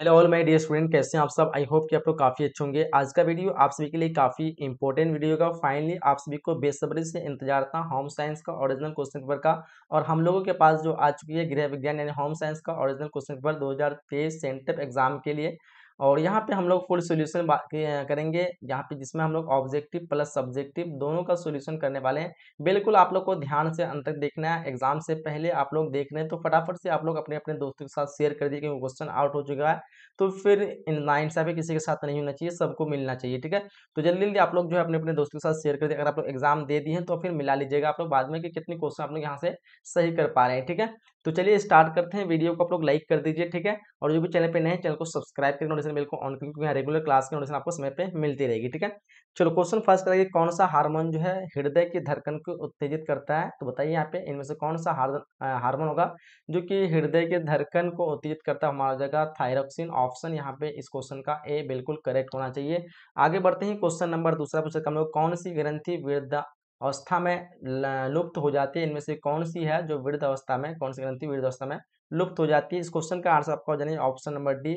hello all my dear student कैसे हैं आप सब आई होप कि आप लोग काफ़ी अच्छे होंगे आज का वीडियो आप सभी के लिए काफ़ी इंपॉर्टेंट वीडियो का फाइनली आप सभी को बेसब्री से इंतजार था होम साइंस का ओरिजिनल क्वेश्चन पेपर का और हम लोगों के पास जो आ चुकी है गृह विज्ञान यानी होम साइंस का ओरिजिनल क्वेश्चन पेपर दो सेंटअप एग्जाम के लिए और यहाँ पे हम लोग फुल सॉल्यूशन करेंगे यहाँ पे जिसमें हम लोग ऑब्जेक्टिव प्लस सब्जेक्टिव दोनों का सॉल्यूशन करने वाले हैं बिल्कुल आप लोग को ध्यान से अंत तक देखना है एग्जाम से पहले आप लोग देख रहे हैं तो फटाफट से आप लोग अपने अपने दोस्तों के साथ शेयर कर दिए क्योंकि क्वेश्चन आउट हो चुका है तो फिर नाइंसाफी किसी के साथ नहीं होना चाहिए सबको मिलना चाहिए ठीक है तो जल्दी जल्दी आप लोग जो है अपने अपने दोस्तों के साथ शेयर कर दिए अगर आप लोग एग्जाम दे दिए हैं तो फिर मिला लीजिएगा आप लोग बाद में कि कितने क्वेश्चन आप लोग यहाँ से सही कर पा रहे हैं ठीक है तो चलिए स्टार्ट करते हैं वीडियो को आप लोग लाइक कर दीजिए ठीक है और जो भी चैनल पे नए चैनल को सब्सक्राइब करके नोटिस बिल को ऑन करें क्योंकि रेगुलर क्लास की नोटिस आपको समय पे मिलती रहेगी ठीक है चलो क्वेश्चन फर्स्ट करेंगे कौन सा हार्मोन जो है हृदय की धड़कन को उत्तेजित करता है तो बताइए यहाँ पे इनमें से कौन सा हार्मोन होगा जो कि हृदय के धड़कन को उत्तेजित करता है हमारा जगह थायरोक्सिन ऑप्शन यहाँ पे इस क्वेश्चन का ए बिल्कुल करेक्ट होना चाहिए आगे बढ़ते हैं क्वेश्चन नंबर दूसरा पूछा हम लोग कौन सी ग्रंथी वृद्धा अवस्था में लुप्त हो जाती है इनमें से कौन सी है जो वृद्ध अवस्था में कौन सी ग्रंथि वृद्ध अवस्था में लुप्त हो जाती है इस क्वेश्चन का आंसर आपका जानिए ऑप्शन नंबर डी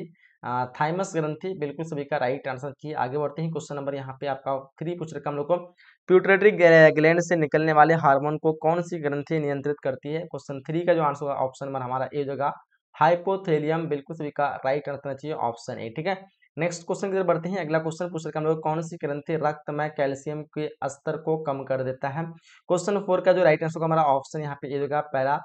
थाइमस ग्रंथि बिल्कुल सभी का राइट आंसर की आगे बढ़ते हैं क्वेश्चन नंबर यहाँ पे आपका थ्री पूछ रखा हम लोग को प्यूटरेटरी ग्लैंड से निकलने वाले हार्मोन को कौन सी ग्रंथि नियंत्रित करती है क्वेश्चन थ्री का जो आंसर होगा ऑप्शन नंबर हमारा ए जगह हाइपोथेलियम बिल्कुल सभी का राइट आंसर चाहिए ऑप्शन ए ठीक है नेक्स्ट क्वेश्चन की तरफ बढ़ते हैं अगला क्वेश्चन पूछ रखा हम लोग कौन सी ग्रंथि रक्त में कैल्शियम के स्तर को कम कर देता है क्वेश्चन फोर का जो राइट आंसर होगा हमारा ऑप्शन यहाँ पे ये होगा पहला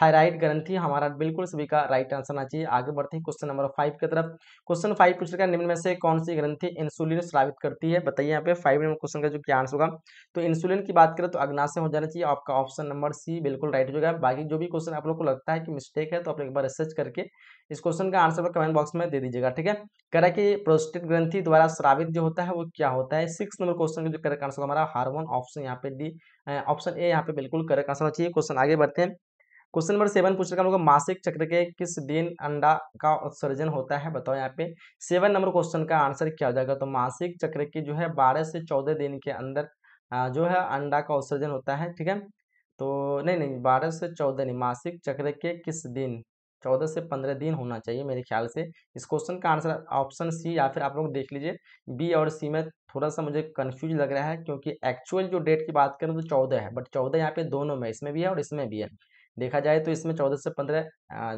थायराइड ग्रंथि हमारा बिल्कुल सभी का राइट आंसर आना चाहिए आगे बढ़ते हैं क्वेश्चन नंबर फाइव की तरफ क्वेश्चन फाइव पूछ रखा निम्न में से कौन सी ग्रंथि इंसुलिन स्रावित करती है बताइए यहाँ पे फाइव नंबर क्वेश्चन का जो क्या आंसर होगा तो इंसुलिन की बात करें तो अग्नाशय हो जाना चाहिए आपका ऑप्शन नंबर सी बिल्कुल राइट हो जाएगा बाकी जो भी क्वेश्चन आप लोग को लगता है कि मिस्टेक है तो आप एक बार रिसर्च करके इस क्वेश्चन का आंसर कमेंट बॉक्स में दे दीजिएगा ठीक है करा कि प्रोस्टेट ग्रंथि द्वारा स्रावित जो होता है वो क्या होता है सिक्स नंबर क्वेश्चन का जो करेक्ट आंसर हमारा हार्मोन ऑप्शन यहाँ पे डी ऑप्शन ए यहाँ पे बिल्कुल करेक्ट आंसर होना चाहिए क्वेश्चन आगे बढ़ते हैं क्वेश्चन नंबर सेवन पूछ रखा हम लोग मासिक चक्र के किस दिन अंडा का उत्सर्जन होता है बताओ यहाँ पे सेवन नंबर क्वेश्चन का आंसर क्या हो जाएगा तो मासिक चक्र के जो है बारह से चौदह दिन के अंदर जो है अंडा का उत्सर्जन होता है ठीक है तो नहीं नहीं बारह से चौदह नहीं मासिक चक्र के किस दिन चौदह से पंद्रह दिन होना चाहिए मेरे ख्याल से इस क्वेश्चन का आंसर ऑप्शन सी या फिर आप लोग देख लीजिए बी और सी में थोड़ा सा मुझे कन्फ्यूज लग रहा है क्योंकि एक्चुअल जो डेट की बात करें तो चौदह है बट चौदह यहाँ पे दोनों में इसमें भी है और इसमें भी है देखा जाए तो इसमें चौदह से पंद्रह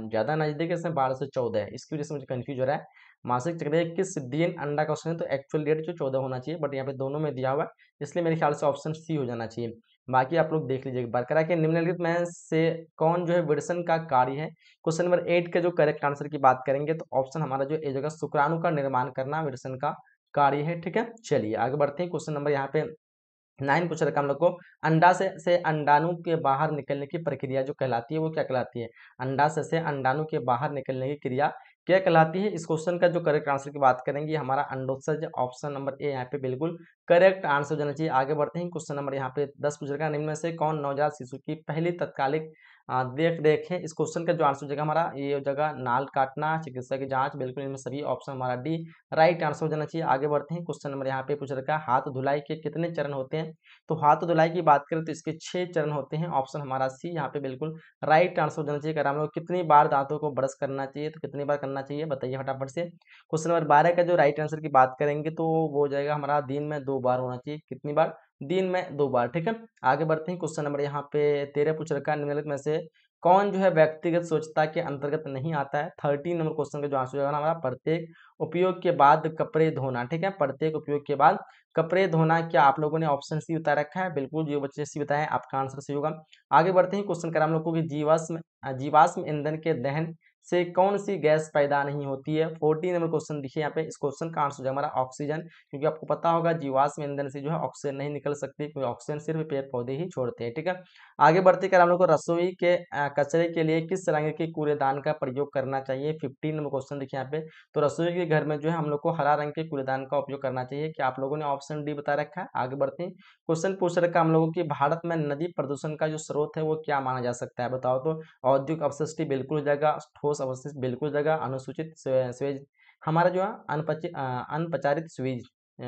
ज़्यादा नज़दीक है इसमें बारह से चौदह है इसकी वजह से मुझे कन्फ्यूज हो रहा है मासिक चक्र इक्कीस दिन अंडा का है तो एक्चुअल डेट जो चौदह होना चाहिए बट यहाँ पे दोनों में दिया हुआ है इसलिए मेरे ख्याल से ऑप्शन सी हो जाना चाहिए बाकी आप लोग देख लीजिए एक बार करा के निम्नलिखित में से कौन जो है विरसन का कार्य है क्वेश्चन नंबर एट के जो करेक्ट आंसर की बात करेंगे तो ऑप्शन हमारा जो ए जगह शुक्राणु का निर्माण करना विरसन का कार्य है ठीक है चलिए आगे बढ़ते हैं क्वेश्चन नंबर यहाँ पे नाइन पूछ रखा हम लोग को अंडाशय से, से अंडाणु के बाहर निकलने की प्रक्रिया जो कहलाती है वो क्या कहलाती है अंडाशय से, से अंडाणु के बाहर निकलने की क्रिया क्या कहलाती है इस क्वेश्चन का जो करेक्ट आंसर की बात करेंगे हमारा अंडोत्सर्ज ऑप्शन नंबर ए यहाँ पे बिल्कुल करेक्ट आंसर देना जाना चाहिए आगे बढ़ते हैं क्वेश्चन नंबर यहाँ पे दस पूछ रखा निम्न से कौन नवजात शिशु की पहली तत्कालिक देख देखें इस क्वेश्चन का जो आंसर हो जाएगा हमारा ये हो जाएगा नाल काटना चिकित्सा की जांच बिल्कुल इनमें सभी ऑप्शन हमारा डी राइट आंसर हो जाना चाहिए आगे बढ़ते हैं क्वेश्चन नंबर यहाँ पे पूछ रखा है हाथ धुलाई के कितने चरण होते हैं तो हाथ धुलाई की बात करें तो इसके छह चरण होते हैं ऑप्शन हमारा सी यहाँ पे बिल्कुल राइट आंसर हो जाना चाहिए अगर हम लोग कितनी बार दांतों को ब्रश करना चाहिए तो कितनी बार करना चाहिए बताइए फटाफट से क्वेश्चन नंबर बारह का जो राइट आंसर की बात करेंगे तो वो हो जाएगा हमारा दिन में दो बार होना चाहिए कितनी बार दिन में दो बार ठीक है आगे बढ़ते हैं क्वेश्चन नंबर यहाँ पे तेरह पूछ रखा है निम्नलिखित में से कौन जो है व्यक्तिगत स्वच्छता के अंतर्गत नहीं आता है थर्टीन नंबर क्वेश्चन का जो आंसर होगा हमारा प्रत्येक उपयोग के बाद कपड़े धोना ठीक है प्रत्येक उपयोग के बाद कपड़े धोना क्या आप लोगों ने ऑप्शन सी बता रखा है बिल्कुल जो बच्चे सी बताए आपका आंसर सही होगा आगे बढ़ते हैं क्वेश्चन करें हम लोग को जीवाश्म जीवाश्म ईंधन के दहन से कौन सी गैस पैदा नहीं होती है फोर्टी नंबर क्वेश्चन देखिए यहाँ पे इस क्वेश्चन का आंसर जो हमारा ऑक्सीजन क्योंकि आपको पता होगा जीवाश्म ईंधन से जो है ऑक्सीजन नहीं निकल सकती क्योंकि ऑक्सीजन सिर्फ पेड़ पौधे ही छोड़ते हैं ठीक है आगे बढ़ते कर हम लोग को रसोई के कचरे के लिए किस रंग के कूड़ेदान का प्रयोग करना चाहिए फिफ्टीन नंबर क्वेश्चन देखिए यहाँ पे तो रसोई के घर में जो है हम लोग को हरा रंग के कूड़ेदान का उपयोग करना चाहिए कि आप लोगों ने ऑप्शन डी बता रखा है आगे बढ़ते हैं क्वेश्चन पूछ रखा हम लोगों की भारत में नदी प्रदूषण का जो स्रोत है वो क्या माना जा सकता है बताओ तो औद्योगिक अवशिष्टि बिल्कुल हो जाएगा ठोस ठोस अवशेष बिल्कुल जगह अनुसूचित स्वेज हमारा जो है अनपच अनपचारित स्वीज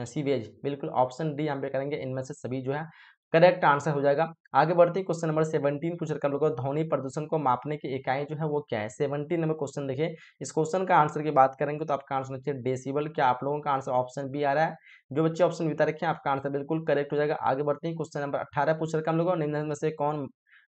सीवेज बिल्कुल ऑप्शन डी यहाँ पे करेंगे इनमें से सभी जो है करेक्ट आंसर हो जाएगा आगे बढ़ते क्वेश्चन नंबर सेवनटीन पूछ रखा हम लोग ध्वनि प्रदूषण को मापने की इकाई जो है वो क्या है सेवनटीन नंबर क्वेश्चन देखिए इस क्वेश्चन का आंसर की बात करेंगे तो आपका आंसर होना डेसिबल क्या आप लोगों का आंसर ऑप्शन बी आ रहा है जो बच्चे ऑप्शन बिता रखे हैं आपका आंसर बिल्कुल करेक्ट हो जाएगा आगे बढ़ते हैं क्वेश्चन नंबर अठारह पूछ रखा हम लोगों निम्न में से कौन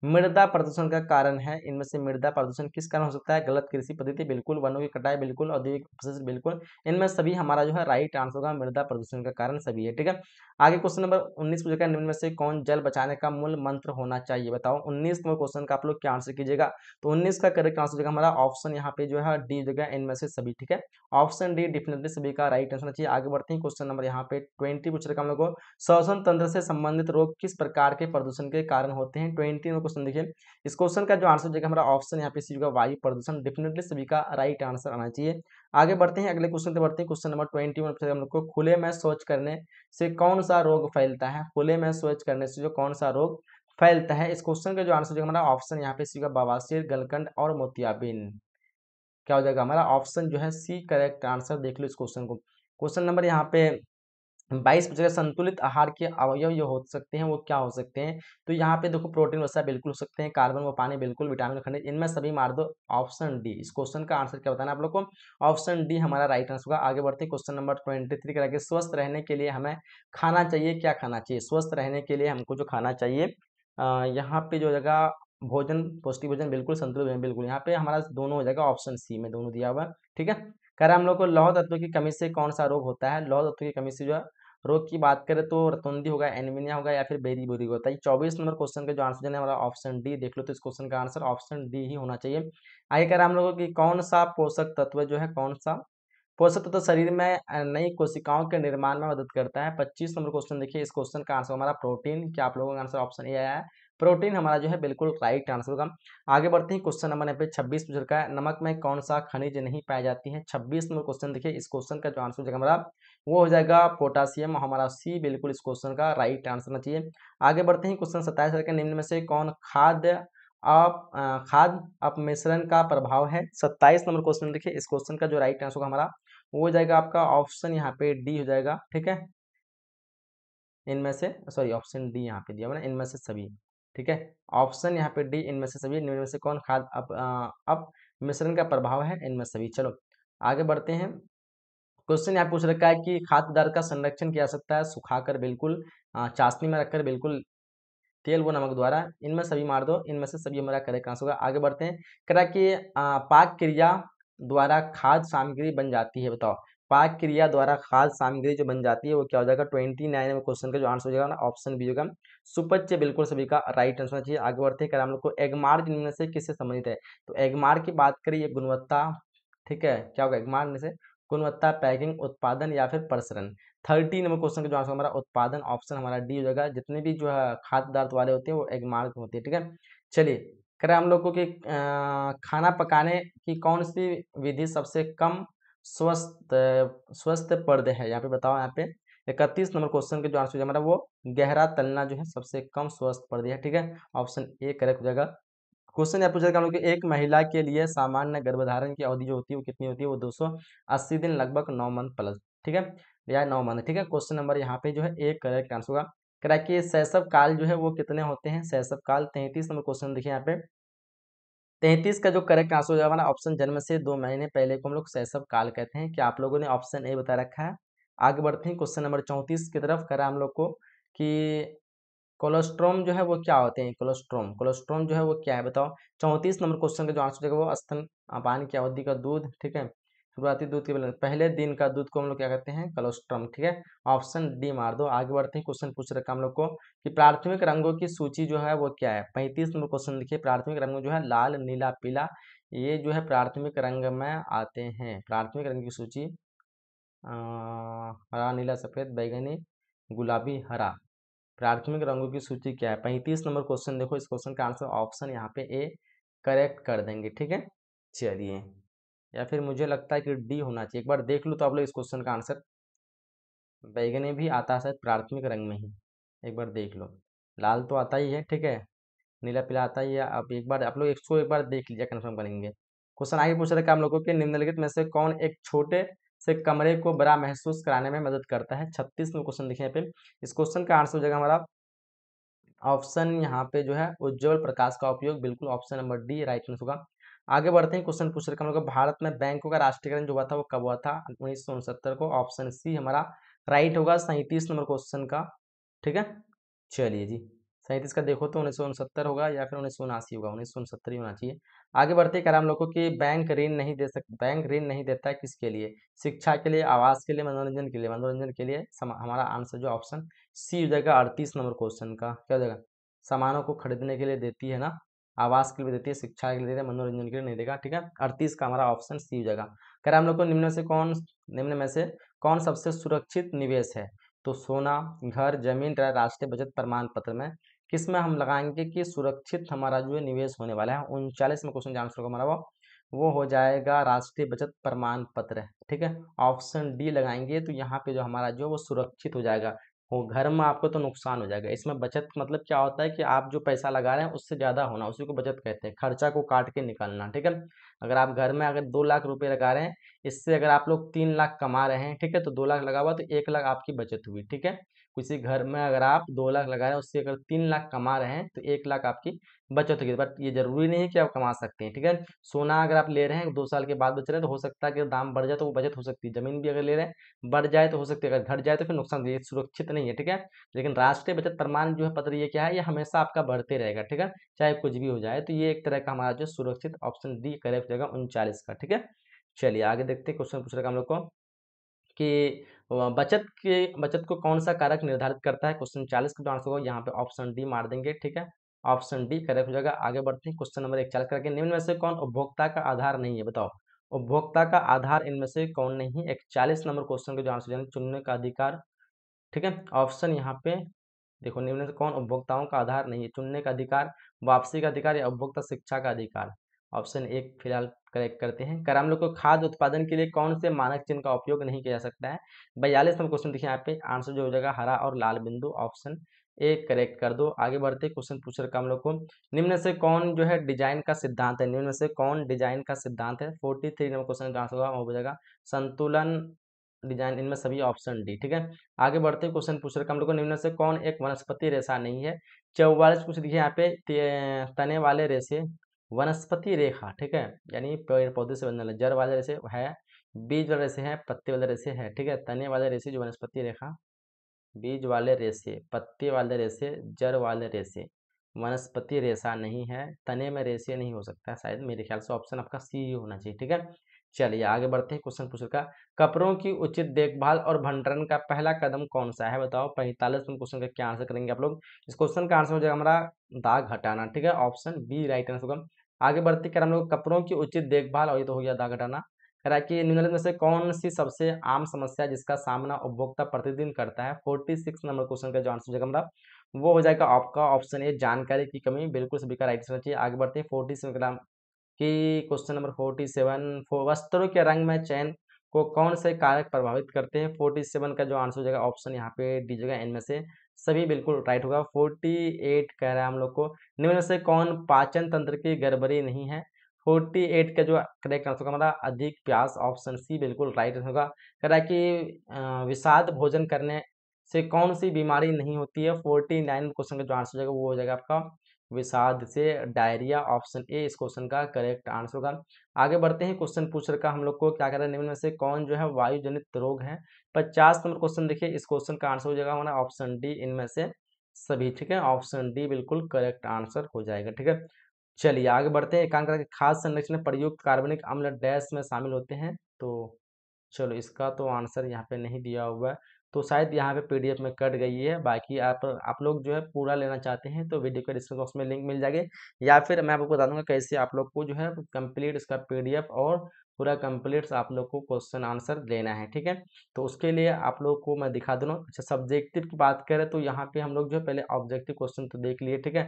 मृदा प्रदूषण का कारण है इनमें से मृदा प्रदूषण किस कारण हो सकता है गलत कृषि पद्धति बिल्कुल वनों की कटाई बिल्कुल औद्योगिक प्रोसेस बिल्कुल इनमें सभी हमारा जो है राइट आंसर होगा मृदा प्रदूषण का कारण सभी है ठीक है आगे क्वेश्चन नंबर उन्नीस पूछा गया निम्न में से कौन जल बचाने का मूल मंत्र होना चाहिए बताओ उन्नीस नंबर क्वेश्चन का आप लोग क्या आंसर कीजिएगा तो उन्नीस का करेक्ट आंसर होगा हमारा ऑप्शन यहाँ पे जो है डी जगह इनमें से सभी ठीक है ऑप्शन डी डेफिनेटली सभी का राइट आंसर चाहिए आगे बढ़ते हैं क्वेश्चन नंबर यहाँ पे ट्वेंटी पूछ रहे हम लोग को श्वसन तंत्र से संबंधित रोग किस प्रकार के प्रदूषण के कारण होते हैं ट्वेंटी क्वेश्चन देखिए इस क्वेश्चन का जो आंसर देखिए हमारा ऑप्शन यहाँ पे सी होगा वायु प्रदूषण डेफिनेटली सभी का राइट आंसर आना चाहिए आगे बढ़ते हैं अगले क्वेश्चन पे बढ़ते हैं क्वेश्चन नंबर ट्वेंटी वन हम लोग को खुले में शौच करने से कौन सा रोग फैलता है खुले में शौच करने से जो कौन सा रोग फैलता है इस क्वेश्चन का जो आंसर जाएगा हमारा ऑप्शन यहाँ पे सी होगा बवासीर गलकंड और मोतियाबिन क्या हो जाएगा हमारा ऑप्शन जो है सी करेक्ट आंसर देख लो इस क्वेश्चन को क्वेश्चन नंबर यहाँ पे बाईस पूछेगा संतुलित आहार के अवयव जो हो सकते हैं वो क्या हो सकते हैं तो यहाँ पे देखो प्रोटीन वसा बिल्कुल हो सकते हैं कार्बन व पानी बिल्कुल विटामिन खनिज इनमें सभी मार दो ऑप्शन डी इस क्वेश्चन का आंसर क्या बताना आप लोग को ऑप्शन डी हमारा राइट आंसर होगा आगे बढ़ते क्वेश्चन नंबर ट्वेंटी थ्री करेंगे स्वस्थ रहने के लिए हमें खाना चाहिए क्या खाना चाहिए स्वस्थ रहने के लिए हमको जो खाना चाहिए यहाँ पे जो जगह भोजन पौष्टिक भोजन बिल्कुल संतुलित भोजन बिल्कुल यहाँ पे हमारा दोनों हो जाएगा ऑप्शन सी में दोनों दिया हुआ है ठीक है कह हम लोग को लौह तत्व की कमी से कौन सा रोग होता है लौह तत्व की कमी से जो है रोग की बात करें तो रतुंदी होगा एनिमिनिया होगा या फिर बेरी बोरी होता है चौबीस नंबर क्वेश्चन का जो आंसर है हमारा ऑप्शन डी देख लो तो इस क्वेश्चन का आंसर ऑप्शन डी ही होना चाहिए आगे कह हम लोगों की कौन सा पोषक तत्व जो है कौन सा पोषक तत्व शरीर में नई कोशिकाओं के निर्माण में मदद करता है पच्चीस नंबर क्वेश्चन देखिए इस क्वेश्चन का आंसर हमारा प्रोटीन क्या आप लोगों का आंसर ऑप्शन ए आया है प्रोटीन हमारा जो है बिल्कुल राइट आंसर होगा आगे बढ़ते हैं क्वेश्चन नंबर यहाँ पे छब्बीस पूछ रखा है नमक में कौन सा खनिज नहीं पाया जाती है छब्बीस नंबर क्वेश्चन देखिए इस क्वेश्चन का जो आंसर हो जाएगा हमारा वो हो जाएगा पोटासियम हमारा सी बिल्कुल इस क्वेश्चन का राइट आंसर होना चाहिए आगे बढ़ते हैं क्वेश्चन सत्ताईस निम्न में से कौन खाद्य आप खाद अपमिश्रण का प्रभाव है सत्ताईस नंबर क्वेश्चन देखिए इस क्वेश्चन का जो राइट आंसर होगा हमारा वो हो जाएगा आपका ऑप्शन यहाँ पे डी हो जाएगा ठीक है इनमें से सॉरी ऑप्शन डी यहाँ पे दिया मैंने इनमें से सभी ठीक है ऑप्शन यहाँ पे डी इनमें से सभी इनमें से कौन खाद अप अप मिश्रण का प्रभाव है इनमें सभी चलो आगे बढ़ते हैं क्वेश्चन यहाँ पूछ रखा है कि खाद्य पदार्थ का संरक्षण किया जा सकता है सुखाकर बिल्कुल चाशनी में रखकर बिल्कुल तेल व नमक द्वारा इनमें सभी मार दो इनमें से सभी हमारा करेक्ट आंसर होगा आगे बढ़ते हैं करा कि पाक क्रिया द्वारा खाद्य सामग्री बन जाती है बताओ पाक क्रिया द्वारा खाद सामग्री जो बन जाती है वो क्या हो जाएगा ट्वेंटी नाइन क्वेश्चन का जो आंसर हो जाएगा ना ऑप्शन बी होगा सुपच्य बिल्कुल सभी का राइट आंसर चाहिए आगे बढ़ते हैं हम लोग को एगमार्ग जिनमें से किससे संबंधित है तो एगमार्ग की बात करें ये गुणवत्ता ठीक है क्या होगा एगमार्ग में से गुणवत्ता पैकिंग उत्पादन या फिर प्रसरण थर्टी नंबर क्वेश्चन का जो आंसर हमारा उत्पादन ऑप्शन हमारा डी हो जाएगा जितने भी जो है खाद्य पदार्थ वाले होते हैं वो एगमार्ग होते हैं ठीक है चलिए करें हम लोग को कि खाना पकाने की कौन सी विधि सबसे कम स्वस्थ स्वस्थ पर्दे है यहाँ पे बताओ यहाँ पे इकतीस नंबर क्वेश्चन के जो आंसर हमारा मतलब वो गहरा तलना जो है सबसे कम स्वस्थ पर्दे है ठीक है ऑप्शन ए करेक्ट हो जाएगा क्वेश्चन यहाँ पूछा कि एक महिला के लिए सामान्य गर्भधारण की अवधि जो होती है वो कितनी होती है वो अस्सी दिन लगभग नौ मंथ प्लस ठीक है या नौ मंथ ठीक है क्वेश्चन नंबर यहाँ पे जो है एक करेक्ट आंसर होगा कराकि शैशव काल जो है वो कितने होते हैं शैशव काल तैंतीस नंबर क्वेश्चन देखिए यहाँ पे तैंतीस का जो करेक्ट आंसर हो जाएगा हमारा ऑप्शन जन्म से दो महीने पहले को हम लोग शैशव काल कहते हैं कि आप लोगों ने ऑप्शन ए बता रखा है आगे बढ़ते हैं क्वेश्चन नंबर चौंतीस की तरफ करा हम लोग को कि कोलेस्ट्रोम जो है वो क्या होते हैं कोलेस्ट्रोम कोलेस्ट्रोम जो है वो क्या है बताओ चौंतीस नंबर क्वेश्चन का जो आंसर देगा वो स्तन पान की अवधि का दूध ठीक है शुरुआती दूध के बैलेंस पहले दिन का दूध को हम लोग क्या कहते हैं कलोस्ट्रम ठीक है ऑप्शन डी मार दो आगे बढ़ते हैं क्वेश्चन पूछ रखा हम लोग को कि प्राथमिक रंगों की सूची जो है वो क्या है पैंतीस नंबर क्वेश्चन देखिए प्राथमिक रंग जो है लाल नीला पीला ये जो है प्राथमिक रंग में आते हैं प्राथमिक रंग की सूची हरा नीला सफ़ेद बैगनी गुलाबी हरा प्राथमिक रंगों की सूची क्या है पैंतीस नंबर क्वेश्चन देखो इस क्वेश्चन का आंसर ऑप्शन यहाँ पे ए करेक्ट कर देंगे ठीक है चलिए या फिर मुझे लगता है कि डी होना चाहिए एक बार देख लूँ तो आप लोग इस क्वेश्चन का आंसर बैगने भी आता है प्राथमिक रंग में ही एक बार देख लो लाल तो आता ही है ठीक है नीला पीला आता ही है आप एक बार आप लोग इसको एक बार देख लीजिए कन्फर्म करेंगे क्वेश्चन आगे पूछ रहे हैं हम लोगों के निम्नलिखित में से कौन एक छोटे से कमरे को बड़ा महसूस कराने में मदद करता है छत्तीस में क्वेश्चन देखिए पे इस क्वेश्चन का आंसर हो जाएगा हमारा ऑप्शन यहाँ पे जो है उज्जवल प्रकाश का उपयोग बिल्कुल option number D right answer होगा आगे बढ़ते हैं क्वेश्चन पूछ रखा हम लोग भारत में बैंकों का राष्ट्रीयकरण जो हुआ था वो कब हुआ था उन्नीस को ऑप्शन सी हमारा राइट होगा सैंतीस नंबर क्वेश्चन का ठीक है चलिए जी सैंतीस का देखो तो उन्नीस होगा या फिर उन्नीस होगा उन्नीस सौ उनसत्तर ही होना चाहिए आगे बढ़ते कर हम लोगों को कि बैंक ऋण नहीं दे सकते बैंक ऋण नहीं देता है किसके लिए शिक्षा के लिए आवास के लिए मनोरंजन के लिए मनोरंजन के लिए हमारा आंसर जो ऑप्शन सी हो जाएगा अड़तीस नंबर क्वेश्चन का क्या हो जाएगा सामानों को खरीदने के लिए देती है ना आवास के लिए देती है शिक्षा के लिए देते हैं मनोरंजन के लिए नहीं देगा ठीक है अड़तीस का हमारा ऑप्शन सी हो जाएगा कह रहे हम लोग को निम्न से कौन निम्न में से कौन सबसे सुरक्षित निवेश है तो सोना घर जमीन राष्ट्रीय बचत प्रमाण पत्र में किस में हम लगाएंगे कि सुरक्षित हमारा जो निवेश होने वाला है उनचालीस में क्वेश्चन आंसर होगा हमारा वो वो हो जाएगा राष्ट्रीय बचत प्रमाण पत्र ठीक है ऑप्शन डी लगाएंगे तो यहाँ पे जो हमारा जो वो सुरक्षित हो जाएगा हो घर में आपको तो नुकसान हो जाएगा इसमें बचत मतलब क्या होता है कि आप जो पैसा लगा रहे हैं उससे ज़्यादा होना उसी को बचत कहते हैं खर्चा को काट के निकालना ठीक है अगर आप घर में अगर दो लाख रुपये लगा रहे हैं इससे अगर आप लोग तीन लाख कमा रहे हैं ठीक है तो दो लाख लगा हुआ तो एक लाख आपकी बचत हुई ठीक है किसी घर में अगर आप दो लाख लगा रहे हैं उससे अगर तीन लाख कमा रहे हैं तो एक लाख आपकी बचत होगी बट ये जरूरी नहीं है कि आप कमा सकते हैं ठीक है सोना अगर आप ले रहे हैं दो साल के बाद बच रहे हैं तो हो सकता है कि दाम बढ़ जाए तो वो बचत हो सकती है जमीन भी अगर ले रहे हैं बढ़ जाए तो हो सकती है अगर घट जाए तो फिर नुकसान दे सुरक्षित नहीं है ठीक है लेकिन राष्ट्रीय बचत प्रमाण जो है पत्र ये क्या है ये हमेशा आपका बढ़ते रहेगा ठीक है चाहे कुछ भी हो जाए तो ये एक तरह का हमारा जो सुरक्षित ऑप्शन डी करे हो जाएगा उनचालीस का ठीक है चलिए आगे देखते हैं क्वेश्चन पूछ रहेगा हम लोग को कि बचत के बचत को कौन सा कारक निर्धारित करता है क्वेश्चन चालीस का आंसर होगा यहाँ पे ऑप्शन डी मार देंगे ठीक है ऑप्शन डी करेक्ट हो जाएगा आगे बढ़ते हैं क्वेश्चन नंबर एक चालीस करके निम्न में से कौन उपभोक्ता का आधार नहीं है बताओ उपभोक्ता का आधार इनमें से कौन नहीं है इकचालीस नंबर क्वेश्चन का जो आंसर यानी चुनने का अधिकार ठीक है ऑप्शन यहाँ पे देखो निम्न से कौन उपभोक्ताओं का आधार नहीं है चुनने का अधिकार वापसी का अधिकार या उपभोक्ता शिक्षा का अधिकार ऑप्शन एक फिलहाल करेक्ट करते हैं कर हम लोग को खाद्य उत्पादन के लिए कौन से मानक चिन्ह का उपयोग नहीं किया जा सकता है बयालीस नंबर क्वेश्चन देखिए यहाँ पे आंसर जो हो जाएगा हरा और लाल बिंदु ऑप्शन ए करेक्ट कर दो आगे बढ़ते क्वेश्चन पूछ रखा हम लोग को निम्न से कौन जो है डिजाइन का सिद्धांत है निम्न से कौन डिजाइन का सिद्धांत है फोर्टी थ्री नंबर क्वेश्चन का आंसर होगा हो जाएगा संतुलन डिजाइन इनमें सभी ऑप्शन डी ठीक है आगे बढ़ते क्वेश्चन पूछ रखा हम लोग को निम्न से कौन एक वनस्पति रेशा नहीं है चौवालीस क्वेश्चन देखिए यहाँ पे तने वाले रेशे वनस्पति रेखा ठीक है यानी पेड़ पौधे से बनने वाले जड़ वाले रेसे है बीज वाले रेसे हैं पत्ते वाले रेसे है ठीक है तने वाले रेसे जो वनस्पति रेखा बीज वाले रेसे पत्ते वाले रेसे जड़ वाले रेसे वनस्पति रेसा नहीं है तने में रेसे नहीं हो सकता शायद मेरे ख्याल से ऑप्शन आपका सी ही होना चाहिए ठीक है चलिए आगे बढ़ते हैं क्वेश्चन पूछ का कपड़ों की उचित देखभाल और भंडारण का पहला कदम कौन सा है बताओ पैंतालीस क्वेश्चन का क्या आंसर करेंगे आप लोग इस क्वेश्चन का आंसर हो जाएगा हमारा दाग हटाना ठीक है ऑप्शन बी राइट आंसर होगा आगे बढ़ते कर हम लोग कपड़ों की उचित देखभाल और ये तो हो गया दाग हटाना है कि निम्नलिखित में से कौन सी सबसे आम समस्या जिसका सामना उपभोक्ता प्रतिदिन करता है फोर्टी सिक्स नंबर क्वेश्चन का जो आंसर जगह जाएगा वो हो जाएगा आपका ऑप्शन ए जानकारी की कमी बिल्कुल सभी का राइट होना चाहिए आगे बढ़ते हैं फोर्टी सेवन की क्वेश्चन नंबर फोर्टी सेवन वस्त्रों के रंग में चयन को कौन से कारक प्रभावित करते हैं फोर्टी सेवन का जो आंसर हो जाएगा ऑप्शन यहाँ पे दीजिएगा इनमें से सभी बिल्कुल राइट होगा 48 कह रहा है हम लोग को निम्न से कौन पाचन तंत्र की गड़बड़ी नहीं है 48 का जो करेक्ट आंसर होगा हमारा मतलब अधिक प्यास ऑप्शन सी बिल्कुल राइट होगा कह रहा है कि विषाद भोजन करने से कौन सी बीमारी नहीं होती है 49 क्वेश्चन का जो आंसर हो जाएगा वो हो जाएगा आपका विषाद से डायरिया ऑप्शन ए इस क्वेश्चन का करेक्ट आंसर होगा आगे बढ़ते हैं क्वेश्चन पूछ रखा हम लोग को क्या कह रहा है निम्न में से कौन जो है वायुजनित रोग है पचास नंबर क्वेश्चन देखिए इस क्वेश्चन का आंसर हो जाएगा हमारा ऑप्शन डी इनमें से सभी ठीक है ऑप्शन डी बिल्कुल करेक्ट आंसर हो जाएगा ठीक है चलिए आगे बढ़ते हैं एकांक के खास संरक्षण प्रयुक्त कार्बनिक अम्ल डैश में शामिल होते हैं तो चलो इसका तो आंसर यहाँ पे नहीं दिया हुआ है तो शायद यहाँ पे पीडीएफ में कट गई है बाकी आप आप लोग जो है पूरा लेना चाहते हैं तो वीडियो के डिस्क्रिप्शन बॉक्स में लिंक मिल जाएगी या फिर मैं आपको बता दूंगा कैसे आप लोग को जो है कंप्लीट इसका पीडीएफ और पूरा कंप्लीट आप लोग को क्वेश्चन आंसर देना है ठीक है तो उसके लिए आप लोग को मैं दिखा दूँ अच्छा सब्जेक्टिव की बात करें तो यहाँ पे हम लोग जो पहले ऑब्जेक्टिव क्वेश्चन तो देख लिए ठीक है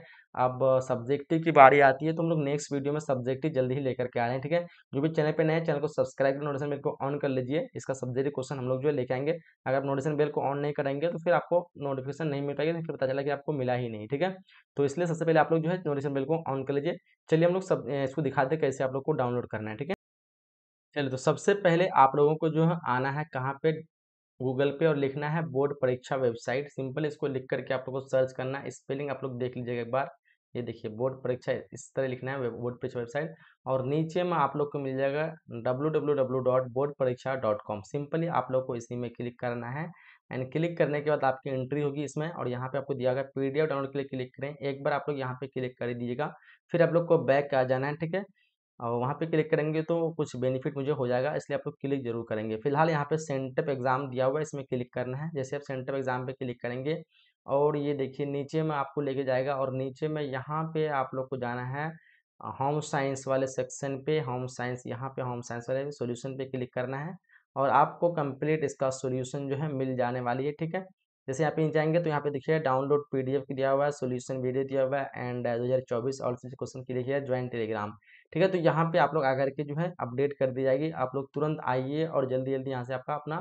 अब सब्जेक्टिव की बारी आती है तो हम लोग नेक्स्ट वीडियो में सब्जेक्टिव जल्दी ही लेकर के आ रहे हैं ठीक है जो भी चैनल पर नए चैनल को सब्सक्राइब कर नोटिसन बिल को ऑन कर लीजिए इसका सब्जेक्टिव क्वेश्चन हम लोग जो है लेके आएंगे अगर आप नोटिसन बिल को ऑन नहीं करेंगे तो फिर आपको नोटिफिकेशन नहीं मिल पाएगी तो फिर पता चला कि आपको मिला ही नहीं ठीक है तो इसलिए सबसे पहले आप लोग जो है नोटिसन बिल को ऑन कर लीजिए चलिए हम लोग सब इसको दिखाते कैसे आप लोग को डाउनलोड करना है ठीक है चलिए तो सबसे पहले आप लोगों को जो है आना है कहाँ पे गूगल पे और लिखना है बोर्ड परीक्षा वेबसाइट सिंपल इसको लिख करके आप लोग को सर्च करना है स्पेलिंग आप लोग देख लीजिएगा एक बार ये देखिए बोर्ड परीक्षा इस तरह लिखना है बोर्ड परीक्षा वेबसाइट और नीचे में आप लोग को मिल जाएगा W W W dot board परीक्षा डॉट कॉम सिंपली आप लोग को इसी में क्लिक करना है एंड क्लिक करने के बाद आपकी एंट्री होगी इसमें और यहाँ पे आपको दिया गया पीडीएफ डाउनलोड के लिए क्लिक करें एक बार आप लोग यहाँ पे क्लिक कर दीजिएगा फिर आप लोग को बैक आ जाना है ठीक है और वहाँ पे क्लिक करेंगे तो कुछ बेनिफिट मुझे हो जाएगा इसलिए आप लोग क्लिक जरूर करेंगे फिलहाल यहाँ पे सेंटअप एग्ज़ाम दिया हुआ है इसमें क्लिक करना है जैसे आप सेंटअप एग्ज़ाम पे क्लिक करेंगे और ये देखिए नीचे में आपको लेके जाएगा और नीचे में यहाँ पे आप लोग को जाना है होम साइंस वाले सेक्शन पे होम साइंस यहाँ पे होम साइंस वाले सोल्यूशन पर क्लिक करना है और आपको कम्प्लीट इसका सोल्यूशन जो है मिल जाने वाली है ठीक है जैसे यहाँ पे जाएंगे तो यहाँ पे देखिए डाउनलोड पीडीएफ दिया हुआ है सोल्यूशन वीडियो दिया हुआ है एंड uh, दो हज़ार चौबीस और क्वेश्चन के लिए ज्वाइन टेलीग्राम ठीक है तो यहाँ पे आप लोग आकर के जो है अपडेट कर दी जाएगी आप लोग तुरंत आइए और जल्दी जल्दी यहाँ से आपका अपना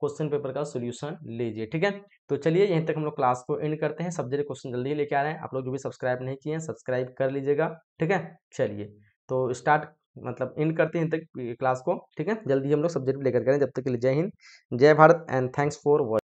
क्वेश्चन पेपर का सोल्यूशन लीजिए ठीक है तो चलिए यहीं तक हम लोग क्लास को एंड करते हैं सब जगह क्वेश्चन जल्दी लेके आ रहे हैं आप लोग जो भी सब्सक्राइब नहीं किए हैं सब्सक्राइब कर लीजिएगा ठीक है चलिए तो स्टार्ट मतलब एंड करते हैं तक क्लास को ठीक है जल्दी हम लोग सब्जेक्ट लेकर करें जब तक के लिए जय हिंद जय Bharat and thanks for watch